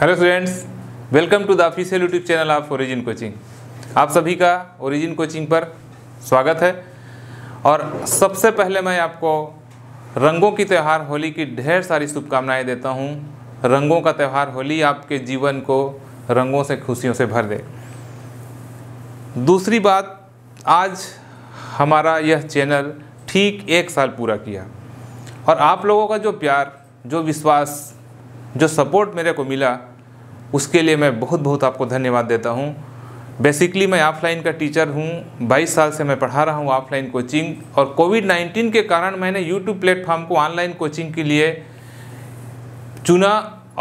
hello students welcome to the official YouTube channel of Origin coaching आप सभी का origin coaching पर स्वागत है और सबसे पहले मैं आपको रंगों की त्यौहार होली की ढेर सारी शुभकामनाएं देता हूं रंगों का त्यौहार होली आपके जीवन को रंगों से खुशियों से भर दे दूसरी बात आज हमारा यह चैनल ठीक एक साल पूरा किया और आप लोगों का जो प्यार जो विश्वास जो सपोर्ट मेरे को मिला उसके लिए मैं बहुत बहुत आपको धन्यवाद देता हूँ बेसिकली मैं ऑफलाइन का टीचर हूँ 22 साल से मैं पढ़ा रहा हूँ ऑफलाइन कोचिंग और कोविड 19 के कारण मैंने यूट्यूब प्लेटफॉर्म को ऑनलाइन कोचिंग के लिए चुना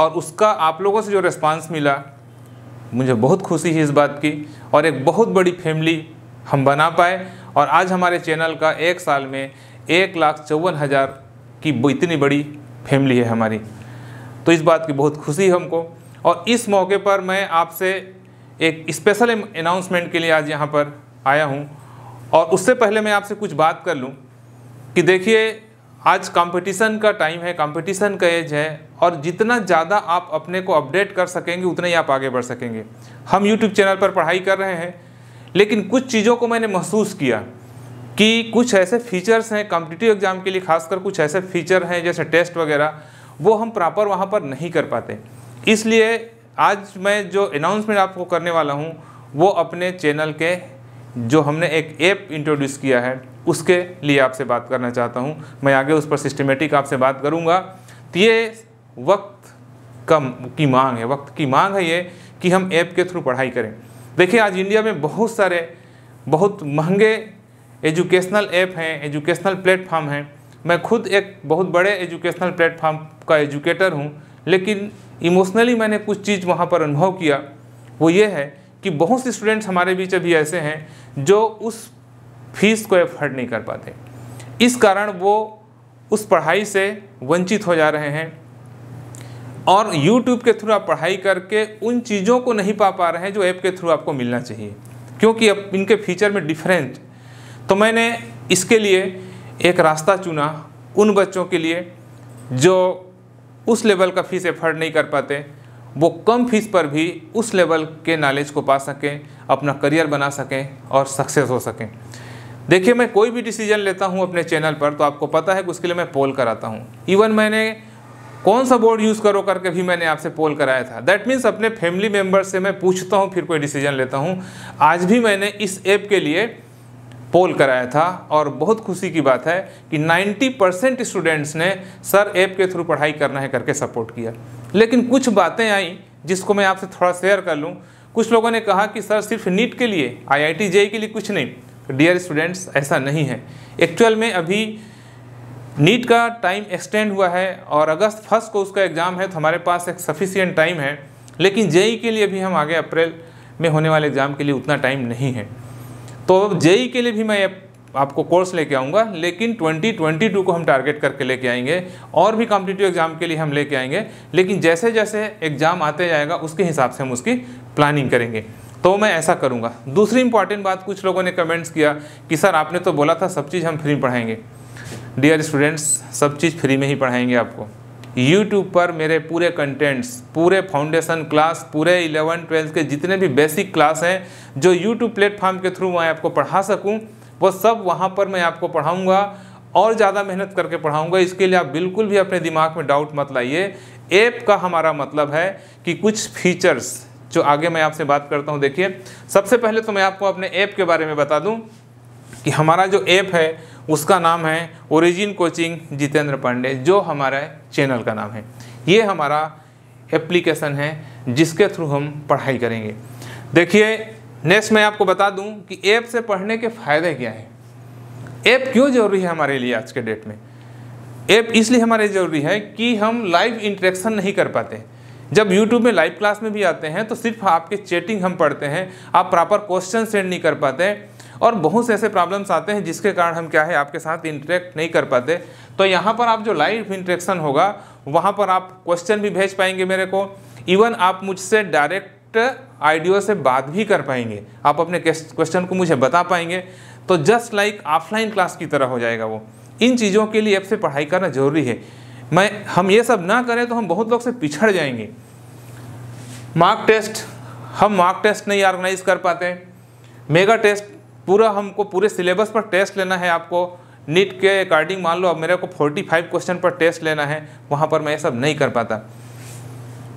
और उसका आप लोगों से जो रिस्पांस मिला मुझे बहुत खुशी है इस बात की और एक बहुत बड़ी फैमिली हम बना पाए और आज हमारे चैनल का एक साल में एक लाख चौवन हज़ार की इतनी बड़ी फैमिली है हमारी तो इस बात की बहुत खुशी है हमको और इस मौके पर मैं आपसे एक स्पेशल अनाउंसमेंट के लिए आज यहाँ पर आया हूँ और उससे पहले मैं आपसे कुछ बात कर लूँ कि देखिए आज कंपटीशन का टाइम है कंपटीशन का एज है और जितना ज़्यादा आप अपने को अपडेट कर सकेंगे उतना ही आप आगे बढ़ सकेंगे हम यूट्यूब चैनल पर पढ़ाई कर रहे हैं लेकिन कुछ चीज़ों को मैंने महसूस किया कि कुछ ऐसे फीचर्स हैं कॉम्पिटिटिव एग्ज़ाम के लिए खासकर कुछ ऐसे फीचर हैं जैसे टेस्ट वगैरह वो हम प्रॉपर वहाँ पर नहीं कर पाते इसलिए आज मैं जो अनाउंसमेंट आपको करने वाला हूँ वो अपने चैनल के जो हमने एक ऐप इंट्रोड्यूस किया है उसके लिए आपसे बात करना चाहता हूँ मैं आगे उस पर सिस्टमेटिक आपसे बात करूँगा तो ये वक्त कम की मांग है वक्त की मांग है ये कि हम ऐप के थ्रू पढ़ाई करें देखिए आज इंडिया में बहुत सारे बहुत महंगे एजुकेशनल ऐप हैं एजुकेशनल प्लेटफॉर्म हैं मैं खुद एक बहुत बड़े एजुकेशनल प्लेटफॉर्म का एजुकेटर हूँ लेकिन इमोशनली मैंने कुछ चीज़ वहाँ पर अनुभव किया वो ये है कि बहुत से स्टूडेंट्स हमारे बीच अभी ऐसे हैं जो उस फीस को एफर्ड नहीं कर पाते इस कारण वो उस पढ़ाई से वंचित हो जा रहे हैं और YouTube के थ्रू आप पढ़ाई करके उन चीज़ों को नहीं पा पा रहे हैं जो ऐप के थ्रू आपको मिलना चाहिए क्योंकि अब इनके फीचर में डिफरेंट तो मैंने इसके लिए एक रास्ता चुना उन बच्चों के लिए जो उस लेवल का फीस एफर्ड नहीं कर पाते वो कम फीस पर भी उस लेवल के नॉलेज को पा सकें अपना करियर बना सकें और सक्सेस हो सकें देखिए मैं कोई भी डिसीजन लेता हूँ अपने चैनल पर तो आपको पता है कि उसके लिए मैं पोल कराता हूँ इवन मैंने कौन सा बोर्ड यूज़ करो करके भी मैंने आपसे पोल कराया था दैट मीन्स अपने फैमिली मेम्बर से मैं पूछता हूँ फिर कोई डिसीजन लेता हूँ आज भी मैंने इस ऐप के लिए पोल कराया था और बहुत खुशी की बात है कि 90 परसेंट स्टूडेंट्स ने सर ऐप के थ्रू पढ़ाई करना है करके सपोर्ट किया लेकिन कुछ बातें आई जिसको मैं आपसे थोड़ा शेयर कर लूँ कुछ लोगों ने कहा कि सर सिर्फ नीट के लिए आई आई के लिए कुछ नहीं डियर स्टूडेंट्स ऐसा नहीं है एक्चुअल में अभी नीट का टाइम एक्सटेंड हुआ है और अगस्त फर्स्ट को उसका एग्ज़ाम है तो हमारे पास एक सफिशियंट टाइम है लेकिन जेई के लिए भी हम आगे अप्रैल में होने वाले एग्ज़ाम के लिए उतना टाइम नहीं है तो जेई के लिए भी मैं आपको कोर्स लेके आऊँगा लेकिन 2022 को हम टारगेट करके लेके आएंगे और भी कॉम्पिटिटिव एग्जाम के लिए हम लेके आएंगे लेकिन जैसे जैसे एग्ज़ाम आते जाएगा उसके हिसाब से हम उसकी प्लानिंग करेंगे तो मैं ऐसा करूँगा दूसरी इंपॉर्टेंट बात कुछ लोगों ने कमेंट्स किया कि सर आपने तो बोला था सब चीज़ हम फ्री पढ़ाएंगे डियर स्टूडेंट्स सब चीज़ फ्री में ही पढ़ाएंगे आपको यूट्यूब पर मेरे पूरे कंटेंट्स पूरे फाउंडेशन क्लास पूरे इलेवन ट्वेल्थ के जितने भी बेसिक क्लास हैं जो यूट्यूब प्लेटफॉर्म के थ्रू मैं आपको पढ़ा सकूँ वो सब वहाँ पर मैं आपको पढ़ाऊंगा और ज़्यादा मेहनत करके पढ़ाऊँगा इसके लिए आप बिल्कुल भी अपने दिमाग में डाउट मत लाइए ऐप का हमारा मतलब है कि कुछ फीचर्स जो आगे मैं आपसे बात करता हूँ देखिए सबसे पहले तो मैं आपको अपने ऐप के बारे में बता दूँ कि हमारा जो ऐप है उसका नाम है ओरिजिन कोचिंग जितेंद्र पांडे जो हमारा चैनल का नाम है ये हमारा एप्लीकेशन है जिसके थ्रू हम पढ़ाई करेंगे देखिए नेक्स्ट मैं आपको बता दूं कि ऐप से पढ़ने के फ़ायदे क्या हैं ऐप क्यों ज़रूरी है हमारे लिए आज के डेट में ऐप इसलिए हमारे ज़रूरी है कि हम लाइव इंटरेक्शन नहीं कर पाते जब YouTube में लाइव क्लास में भी आते हैं तो सिर्फ आपके चैटिंग हम पढ़ते हैं आप प्रॉपर क्वेश्चन सेंड नहीं कर पाते और बहुत से ऐसे प्रॉब्लम्स आते हैं जिसके कारण हम क्या है आपके साथ इंटरेक्ट नहीं कर पाते तो यहाँ पर आप जो लाइव इंट्रेक्शन होगा वहाँ पर आप क्वेश्चन भी भेज पाएंगे मेरे को इवन आप मुझसे डायरेक्ट आइडियो से बात भी कर पाएंगे आप अपने क्वेश्चन को मुझे बता पाएंगे तो जस्ट लाइक ऑफलाइन क्लास की तरह हो जाएगा वो इन चीज़ों के लिए आपसे पढ़ाई करना जरूरी है मैं हम ये सब ना करें तो हम बहुत लोग से पिछड़ जाएंगे मार्क टेस्ट हम मार्क टेस्ट नहीं ऑर्गेनाइज कर पाते मेगा टेस्ट पूरा हमको पूरे सिलेबस पर टेस्ट लेना है आपको नीट के अकॉर्डिंग मान लो अब मेरे को 45 क्वेश्चन पर टेस्ट लेना है वहाँ पर मैं ये सब नहीं कर पाता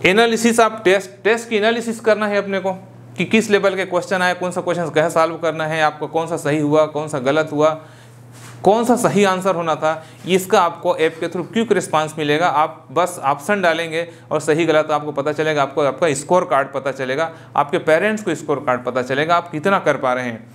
एनालिसिस आप टेस्ट टेस्ट की एनालिसिस करना है अपने को कि किस लेवल के क्वेश्चन आए कौन सा क्वेश्चन कैसे सॉल्व करना है आपको कौन सा सही हुआ कौन सा गलत हुआ कौन सा सही आंसर होना था इसका आपको ऐप के थ्रू क्यूक रिस्पांस मिलेगा आप बस ऑप्शन डालेंगे और सही गलत आपको पता चलेगा आपको आपका स्कोर कार्ड पता चलेगा आपके पेरेंट्स को स्कोर कार्ड पता चलेगा आप कितना कर पा रहे हैं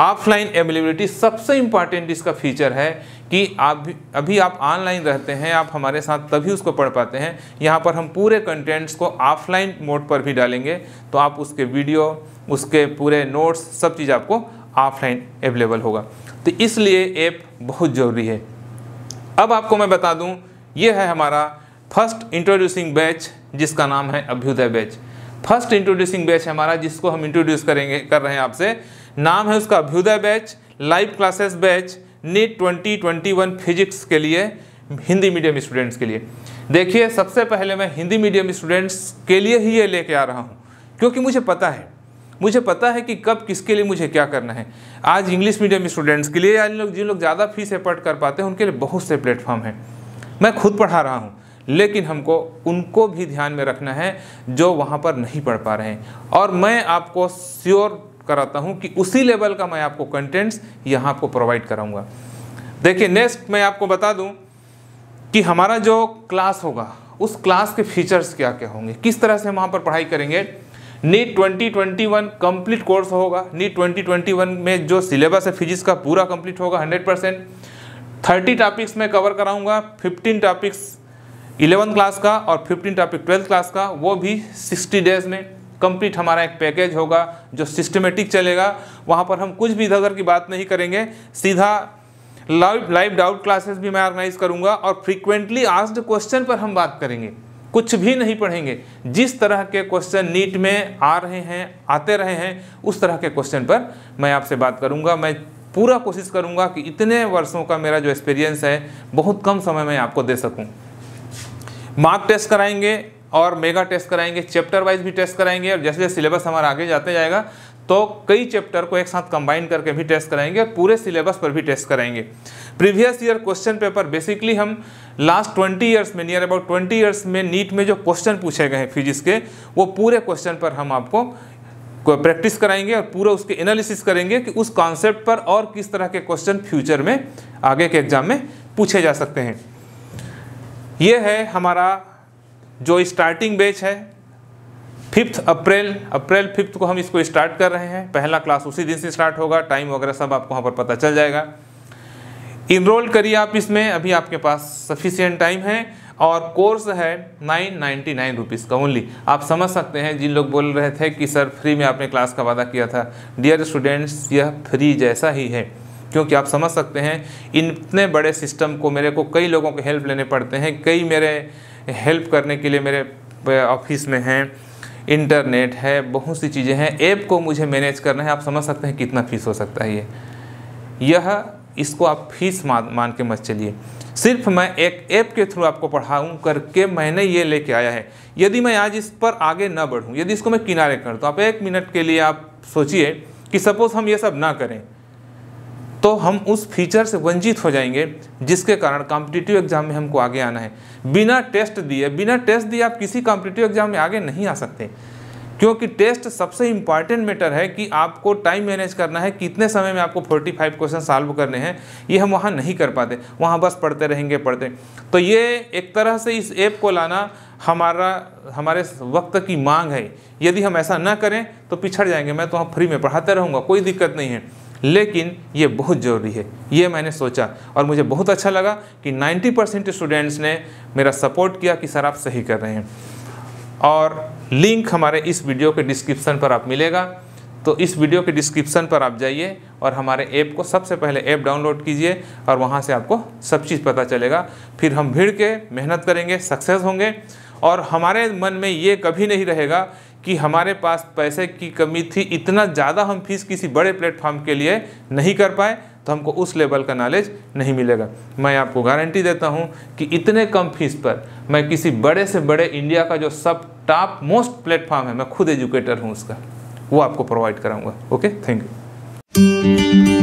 ऑफलाइन अवेलेबिलिटी सबसे इम्पॉर्टेंट इसका फीचर है कि आप अभी आप ऑनलाइन रहते हैं आप हमारे साथ तभी उसको पढ़ पाते हैं यहाँ पर हम पूरे कंटेंट्स को ऑफलाइन मोड पर भी डालेंगे तो आप उसके वीडियो उसके पूरे नोट्स सब चीज़ आपको ऑफलाइन अवेलेबल होगा तो इसलिए ऐप बहुत ज़रूरी है अब आपको मैं बता दूँ ये है हमारा फर्स्ट इंट्रोड्यूसिंग बैच जिसका नाम है Abhyudaya batch first introducing batch हमारा जिसको हम इंट्रोड्यूस करेंगे कर रहे हैं आपसे नाम है उसका Abhyudaya batch live classes batch NEET 2021 physics के लिए हिंदी मीडियम स्टूडेंट्स के लिए देखिए सबसे पहले मैं हिंदी मीडियम स्टूडेंट्स के लिए ही ये लेके आ रहा हूँ क्योंकि मुझे पता है मुझे पता है कि कब किसके लिए मुझे क्या करना है आज इंग्लिश मीडियम स्टूडेंट्स के लिए या लोग जिन लोग ज़्यादा फीस एपर्ट कर पाते हैं उनके लिए बहुत से प्लेटफॉर्म हैं मैं खुद पढ़ा रहा हूँ लेकिन हमको उनको भी ध्यान में रखना है जो वहाँ पर नहीं पढ़ पा रहे हैं और मैं आपको श्योर कराता हूँ कि उसी लेवल का मैं आपको कंटेंट्स यहाँ आपको प्रोवाइड कराऊँगा देखिए नेक्स्ट मैं आपको बता दूँ कि हमारा जो क्लास होगा उस क्लास के फीचर्स क्या क्या होंगे किस तरह से हम वहाँ पर पढ़ाई करेंगे नीट 2021 कंप्लीट कोर्स होगा नीट 2021 में जो सिलेबस है फिजिक्स का पूरा कंप्लीट होगा 100 परसेंट थर्टी टॉपिक्स में कवर कराऊंगा 15 टॉपिक्स इलेवन क्लास का और 15 टॉपिक ट्वेल्थ क्लास का वो भी 60 डेज में कंप्लीट हमारा एक पैकेज होगा जो सिस्टमेटिक चलेगा वहाँ पर हम कुछ भी इधर उधर की बात नहीं करेंगे सीधा लाइव लाइव डाउट क्लासेस भी मैं ऑर्गेनाइज करूँगा और फ्रीक्वेंटली आस्ड क्वेश्चन पर हम बात करेंगे कुछ भी नहीं पढ़ेंगे जिस तरह के क्वेश्चन नीट में आ रहे हैं आते रहे हैं उस तरह के क्वेश्चन पर मैं आपसे बात करूँगा मैं पूरा कोशिश करूँगा कि इतने वर्षों का मेरा जो एक्सपीरियंस है बहुत कम समय में आपको दे सकूँ मार्क टेस्ट कराएंगे और मेगा टेस्ट कराएंगे चैप्टर वाइज भी टेस्ट कराएंगे और जैसे जैसे सिलेबस हमारा आगे जाते जाएगा तो कई चैप्टर को एक साथ कंबाइन करके भी टेस्ट कराएंगे और पूरे सिलेबस पर भी टेस्ट कराएंगे previous year question paper basically हम लास्ट ट्वेंटी ईयर्स में नियर अबाउट ट्वेंटी ईयर्स में नीट में जो क्वेश्चन पूछे गए हैं फिजिक्स के वो पूरे क्वेश्चन पर हम आपको प्रैक्टिस कराएंगे और पूरा उसके एनालिसिस करेंगे कि उस कॉन्सेप्ट पर और किस तरह के क्वेश्चन फ्यूचर में आगे के एग्जाम में पूछे जा सकते हैं ये है हमारा जो स्टार्टिंग बैच है फिफ्थ अप्रैल अप्रैल फिफ्थ को हम इसको स्टार्ट कर रहे हैं पहला क्लास उसी दिन से स्टार्ट होगा टाइम वगैरह सब आपको वहाँ पर पता चल जाएगा इनरोल करिए आप इसमें अभी आपके पास सफिशियंट टाइम है और कोर्स है नाइन नाइन्टी नाइन रुपीज़ का ओनली आप समझ सकते हैं जिन लोग बोल रहे थे कि सर फ्री में आपने क्लास का वादा किया था डियर स्टूडेंट्स यह फ्री जैसा ही है क्योंकि आप समझ सकते हैं इन इतने बड़े सिस्टम को मेरे को कई लोगों के हेल्प लेने पड़ते हैं कई मेरे हेल्प करने के लिए मेरे ऑफिस में हैं इंटरनेट है बहुत सी चीज़ें हैं ऐप को मुझे मैनेज करना है आप समझ सकते हैं कितना फीस हो सकता है ये यह इसको आप फीस मान मान के मत चलिए सिर्फ मैं एक ऐप के थ्रू आपको पढ़ाऊँ करके मैंने ये लेके आया है यदि मैं आज इस पर आगे ना बढ़ूँ यदि इसको मैं किनारे कर दूँ तो आप एक मिनट के लिए आप सोचिए कि सपोज़ हम ये सब ना करें तो हम उस फीचर से वंचित हो जाएंगे जिसके कारण कॉम्पिटिटिव एग्जाम में हमको आगे आना है बिना टेस्ट दिए बिना टेस्ट दिए आप किसी कॉम्पिटिटिव एग्जाम में आगे नहीं आ सकते क्योंकि टेस्ट सबसे इम्पॉर्टेंट मैटर है कि आपको टाइम मैनेज करना है कितने समय में आपको 45 क्वेश्चन सॉल्व करने हैं ये हम वहाँ नहीं कर पाते वहाँ बस पढ़ते रहेंगे पढ़ते तो ये एक तरह से इस ऐप को लाना हमारा हमारे वक्त की मांग है यदि हम ऐसा ना करें तो पिछड़ जाएंगे मैं तो हम फ्री में पढ़ाते रहूँगा कोई दिक्कत नहीं है लेकिन ये बहुत ज़रूरी है ये मैंने सोचा और मुझे बहुत अच्छा लगा कि 90 परसेंट स्टूडेंट्स ने मेरा सपोर्ट किया कि सर आप सही कर रहे हैं और लिंक हमारे इस वीडियो के डिस्क्रिप्सन पर आप मिलेगा तो इस वीडियो के डिस्क्रिप्सन पर आप जाइए और हमारे ऐप को सबसे पहले ऐप डाउनलोड कीजिए और वहाँ से आपको सब चीज़ पता चलेगा फिर हम भीड़ के मेहनत करेंगे सक्सेस होंगे और हमारे मन में ये कभी नहीं रहेगा कि हमारे पास पैसे की कमी थी इतना ज़्यादा हम फीस किसी बड़े प्लेटफॉर्म के लिए नहीं कर पाए तो हमको उस लेवल का नॉलेज नहीं मिलेगा मैं आपको गारंटी देता हूँ कि इतने कम फीस पर मैं किसी बड़े से बड़े इंडिया का जो सब टॉप मोस्ट प्लेटफॉर्म है मैं खुद एजुकेटर हूँ उसका वो आपको प्रोवाइड कराऊँगा ओके थैंक यू